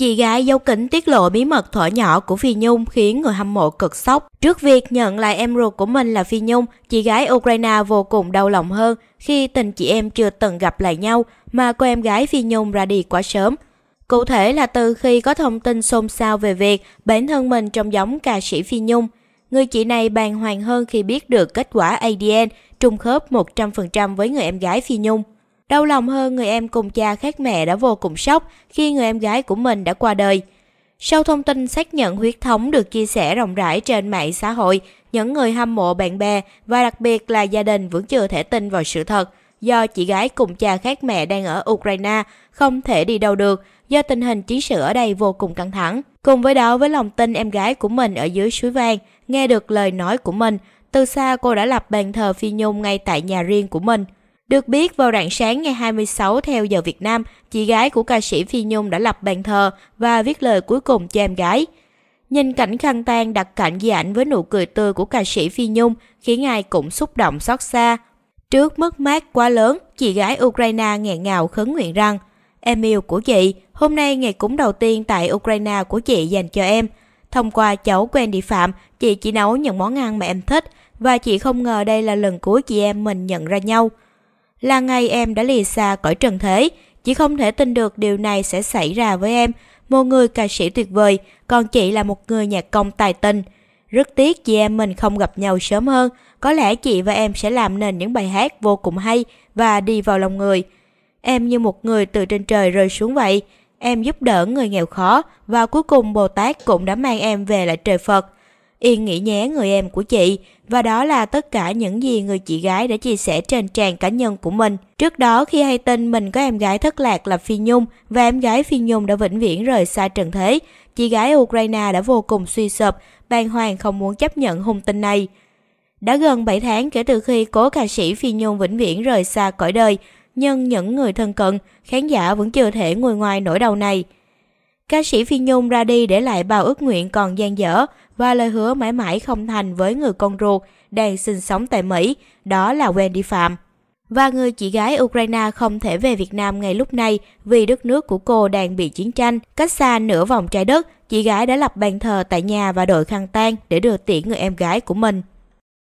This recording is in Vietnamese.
Chị gái dâu kính tiết lộ bí mật thở nhỏ của Phi Nhung khiến người hâm mộ cực sốc. Trước việc nhận lại em ruột của mình là Phi Nhung, chị gái Ukraine vô cùng đau lòng hơn khi tình chị em chưa từng gặp lại nhau mà cô em gái Phi Nhung ra đi quá sớm. Cụ thể là từ khi có thông tin xôn xao về việc bản thân mình trông giống ca sĩ Phi Nhung, người chị này bàng hoàng hơn khi biết được kết quả ADN trùng khớp 100% với người em gái Phi Nhung. Đau lòng hơn người em cùng cha khác mẹ đã vô cùng sốc khi người em gái của mình đã qua đời. Sau thông tin xác nhận huyết thống được chia sẻ rộng rãi trên mạng xã hội, những người hâm mộ bạn bè và đặc biệt là gia đình vẫn chưa thể tin vào sự thật do chị gái cùng cha khác mẹ đang ở Ukraine không thể đi đâu được do tình hình chiến sự ở đây vô cùng căng thẳng. Cùng với đó với lòng tin em gái của mình ở dưới suối vàng, nghe được lời nói của mình, từ xa cô đã lập bàn thờ Phi Nhung ngay tại nhà riêng của mình. Được biết, vào rạng sáng ngày 26 theo giờ Việt Nam, chị gái của ca sĩ Phi Nhung đã lập bàn thờ và viết lời cuối cùng cho em gái. Nhìn cảnh khăn tang đặt cạnh di ảnh với nụ cười tươi của ca sĩ Phi Nhung khiến ai cũng xúc động xót xa. Trước mất mát quá lớn, chị gái Ukraine nghẹn ngào khấn nguyện rằng Em yêu của chị, hôm nay ngày cúng đầu tiên tại Ukraine của chị dành cho em. Thông qua cháu quen địa phạm, chị chỉ nấu những món ăn mà em thích và chị không ngờ đây là lần cuối chị em mình nhận ra nhau là ngày em đã lìa xa cõi trần thế. Chị không thể tin được điều này sẽ xảy ra với em, một người ca sĩ tuyệt vời, còn chị là một người nhạc công tài tình. Rất tiếc chị em mình không gặp nhau sớm hơn, có lẽ chị và em sẽ làm nên những bài hát vô cùng hay và đi vào lòng người. Em như một người từ trên trời rơi xuống vậy, em giúp đỡ người nghèo khó và cuối cùng Bồ Tát cũng đã mang em về lại trời Phật. Yên nghĩ nhé người em của chị và đó là tất cả những gì người chị gái đã chia sẻ trên trang cá nhân của mình. Trước đó khi hay tin mình có em gái thất lạc là Phi Nhung và em gái Phi Nhung đã vĩnh viễn rời xa trần thế, chị gái Ukraine đã vô cùng suy sụp, bàng hoàng không muốn chấp nhận hung tin này. Đã gần 7 tháng kể từ khi cố ca sĩ Phi Nhung vĩnh viễn rời xa cõi đời, nhưng những người thân cận, khán giả vẫn chưa thể ngồi ngoài nỗi đau này. Ca sĩ Phi Nhung ra đi để lại bao ước nguyện còn dang dở và lời hứa mãi mãi không thành với người con ruột đang sinh sống tại Mỹ, đó là Wendy Phạm. Và người chị gái Ukraine không thể về Việt Nam ngay lúc này vì đất nước của cô đang bị chiến tranh. Cách xa nửa vòng trái đất, chị gái đã lập bàn thờ tại nhà và đội khăn tang để đưa tiễn người em gái của mình.